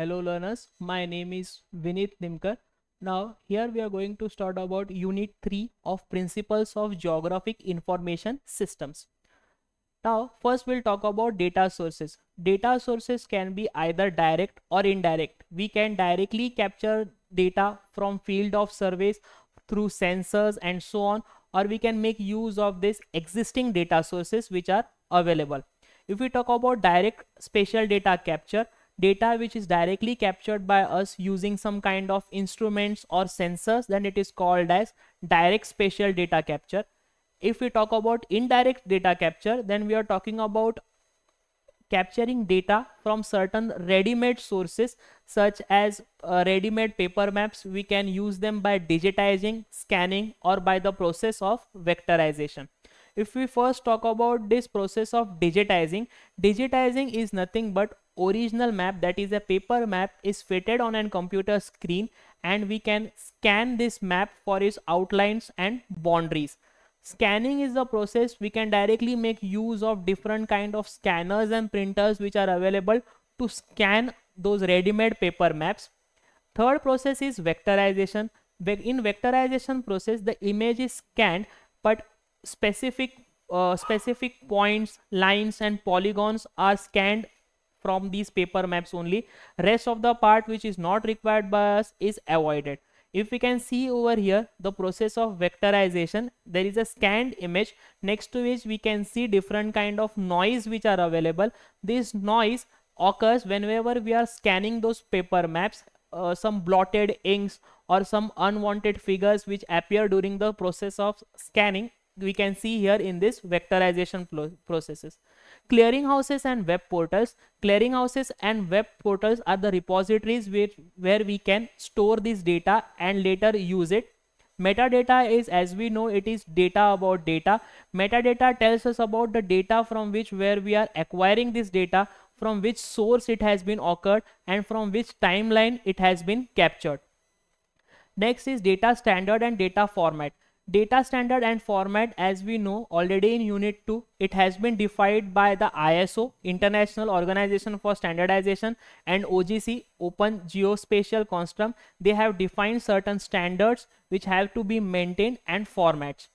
hello learners my name is Vinith Nimkar now here we are going to start about unit 3 of principles of geographic information systems now first we'll talk about data sources data sources can be either direct or indirect we can directly capture data from field of surveys through sensors and so on or we can make use of this existing data sources which are available if we talk about direct spatial data capture data which is directly captured by us using some kind of instruments or sensors, then it is called as direct spatial data capture. If we talk about indirect data capture, then we are talking about capturing data from certain ready-made sources such as uh, ready-made paper maps. We can use them by digitizing, scanning or by the process of vectorization if we first talk about this process of digitizing digitizing is nothing but original map that is a paper map is fitted on a computer screen and we can scan this map for its outlines and boundaries scanning is the process we can directly make use of different kind of scanners and printers which are available to scan those ready-made paper maps third process is vectorization in vectorization process the image is scanned but specific uh, specific points lines and polygons are scanned from these paper maps only rest of the part which is not required by us is avoided if we can see over here the process of vectorization there is a scanned image next to which we can see different kind of noise which are available this noise occurs whenever we are scanning those paper maps uh, some blotted inks or some unwanted figures which appear during the process of scanning we can see here in this vectorization processes. Clearinghouses and web portals. Clearinghouses and web portals are the repositories where, where we can store this data and later use it. Metadata is as we know it is data about data. Metadata tells us about the data from which where we are acquiring this data, from which source it has been occurred and from which timeline it has been captured. Next is data standard and data format. Data standard and format as we know already in unit 2 it has been defined by the ISO International Organization for Standardization and OGC Open Geospatial Consortium they have defined certain standards which have to be maintained and formats.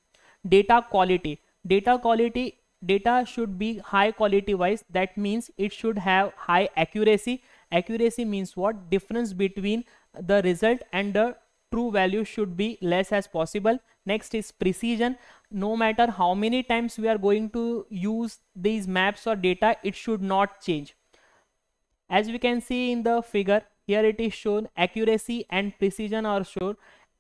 Data quality data quality data should be high quality wise that means it should have high accuracy accuracy means what difference between the result and the true value should be less as possible. Next is precision. No matter how many times we are going to use these maps or data, it should not change. As we can see in the figure, here it is shown accuracy and precision are shown.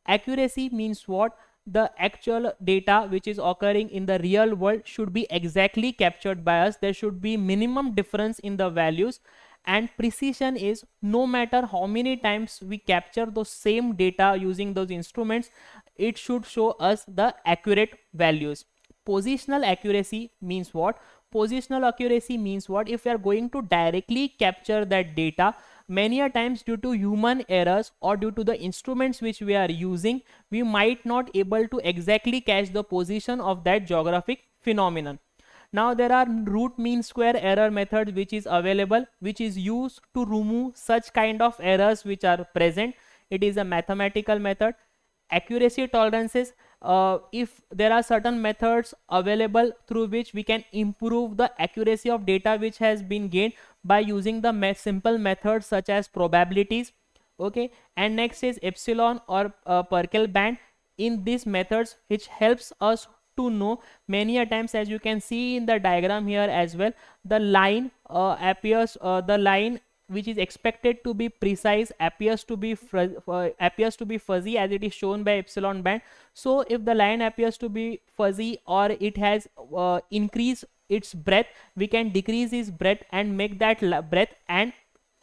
Accuracy means what? The actual data which is occurring in the real world should be exactly captured by us. There should be minimum difference in the values and precision is no matter how many times we capture those same data using those instruments it should show us the accurate values positional accuracy means what positional accuracy means what if we are going to directly capture that data many a times due to human errors or due to the instruments which we are using we might not able to exactly catch the position of that geographic phenomenon now there are root mean square error method which is available which is used to remove such kind of errors which are present. It is a mathematical method. Accuracy tolerances uh, if there are certain methods available through which we can improve the accuracy of data which has been gained by using the simple methods such as probabilities okay and next is epsilon or uh, Perkel band in these methods which helps us to know many a times as you can see in the diagram here as well the line uh, appears uh, the line which is expected to be precise appears to be uh, appears to be fuzzy as it is shown by epsilon band so if the line appears to be fuzzy or it has uh, increased its breadth we can decrease its breadth and make that breadth and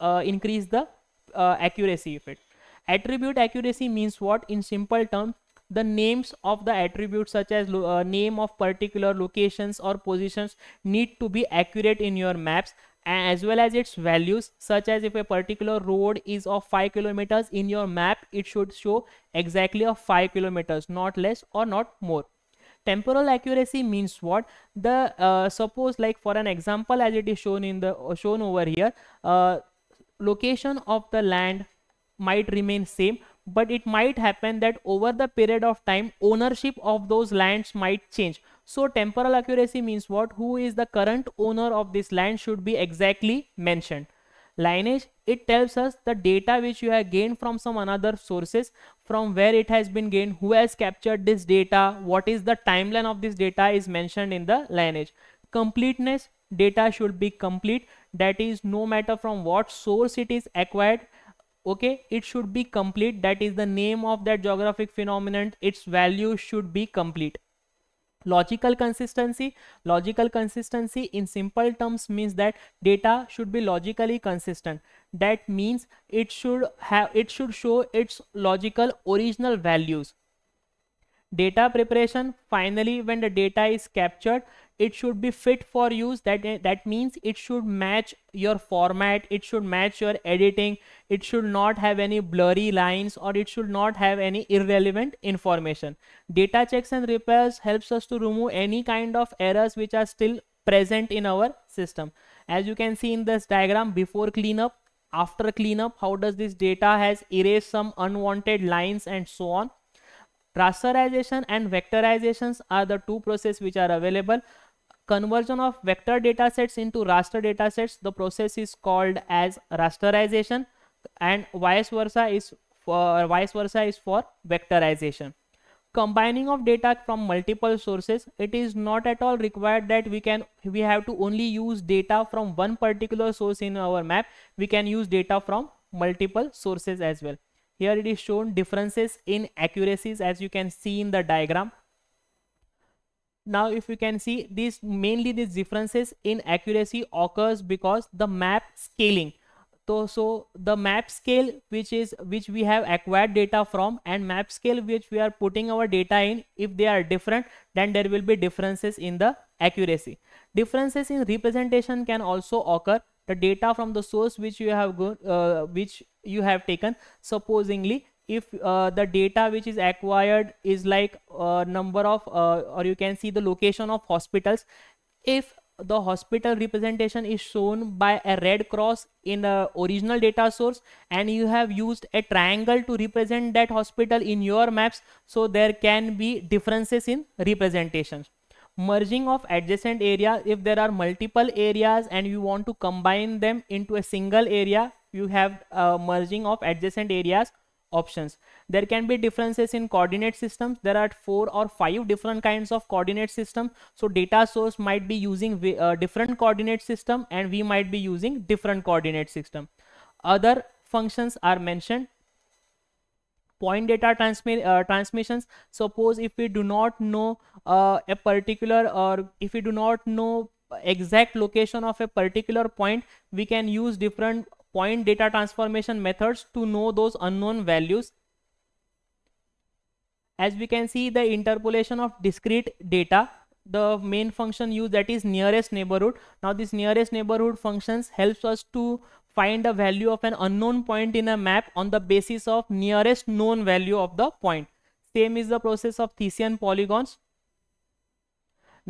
uh, increase the uh, accuracy of it attribute accuracy means what in simple terms the names of the attributes such as uh, name of particular locations or positions need to be accurate in your maps as well as its values such as if a particular road is of 5 kilometers in your map it should show exactly of 5 kilometers not less or not more temporal accuracy means what the uh, suppose like for an example as it is shown in the uh, shown over here uh, location of the land might remain same but it might happen that over the period of time ownership of those lands might change so temporal accuracy means what who is the current owner of this land should be exactly mentioned lineage it tells us the data which you have gained from some another sources from where it has been gained who has captured this data what is the timeline of this data is mentioned in the lineage completeness data should be complete that is no matter from what source it is acquired okay it should be complete that is the name of that geographic phenomenon its value should be complete logical consistency logical consistency in simple terms means that data should be logically consistent that means it should have it should show its logical original values data preparation finally when the data is captured it should be fit for use that that means it should match your format it should match your editing it should not have any blurry lines or it should not have any irrelevant information data checks and repairs helps us to remove any kind of errors which are still present in our system as you can see in this diagram before cleanup after cleanup how does this data has erased some unwanted lines and so on Rasterization and vectorizations are the two processes which are available. Conversion of vector datasets into raster datasets, the process is called as rasterization and vice versa is for vice versa is for vectorization. Combining of data from multiple sources, it is not at all required that we can we have to only use data from one particular source in our map. We can use data from multiple sources as well. Here it is shown differences in accuracies as you can see in the diagram. Now if you can see this mainly these differences in accuracy occurs because the map scaling. So, so the map scale which is which we have acquired data from and map scale which we are putting our data in if they are different then there will be differences in the accuracy. Differences in representation can also occur the data from the source which you have go, uh, which you have taken supposingly if uh, the data which is acquired is like uh, number of uh, or you can see the location of hospitals if the hospital representation is shown by a red cross in the original data source and you have used a triangle to represent that hospital in your maps so there can be differences in representations merging of adjacent area if there are multiple areas and you want to combine them into a single area you have uh, merging of adjacent areas options there can be differences in coordinate systems there are four or five different kinds of coordinate system so data source might be using uh, different coordinate system and we might be using different coordinate system other functions are mentioned point data uh, transmissions suppose if we do not know uh, a particular or if we do not know exact location of a particular point we can use different point data transformation methods to know those unknown values as we can see the interpolation of discrete data the main function used that is nearest neighborhood now this nearest neighborhood functions helps us to find the value of an unknown point in a map on the basis of nearest known value of the point. Same is the process of Thesian polygons.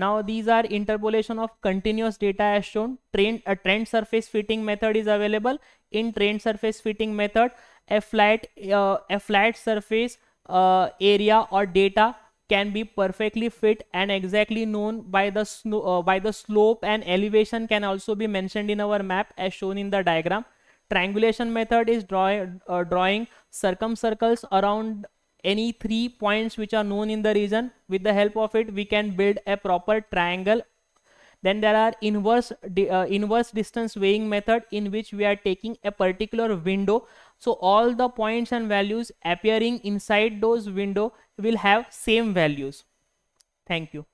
Now these are interpolation of continuous data as shown. a trend surface fitting method is available. In trend surface fitting method, a flat, uh, a flat surface uh, area or data can be perfectly fit and exactly known by the uh, by the slope and elevation can also be mentioned in our map as shown in the diagram triangulation method is draw, uh, drawing circumcircles around any three points which are known in the region with the help of it we can build a proper triangle then there are inverse uh, inverse distance weighing method in which we are taking a particular window so all the points and values appearing inside those window will have same values. Thank you.